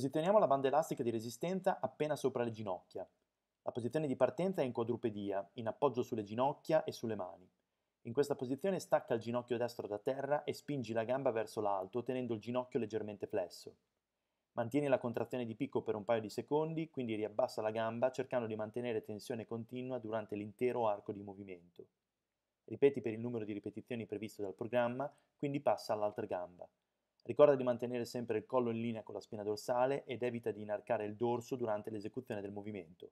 Posizioniamo la banda elastica di resistenza appena sopra le ginocchia. La posizione di partenza è in quadrupedia, in appoggio sulle ginocchia e sulle mani. In questa posizione stacca il ginocchio destro da terra e spingi la gamba verso l'alto tenendo il ginocchio leggermente flesso. Mantieni la contrazione di picco per un paio di secondi, quindi riabbassa la gamba cercando di mantenere tensione continua durante l'intero arco di movimento. Ripeti per il numero di ripetizioni previsto dal programma, quindi passa all'altra gamba. Ricorda di mantenere sempre il collo in linea con la spina dorsale ed evita di inarcare il dorso durante l'esecuzione del movimento.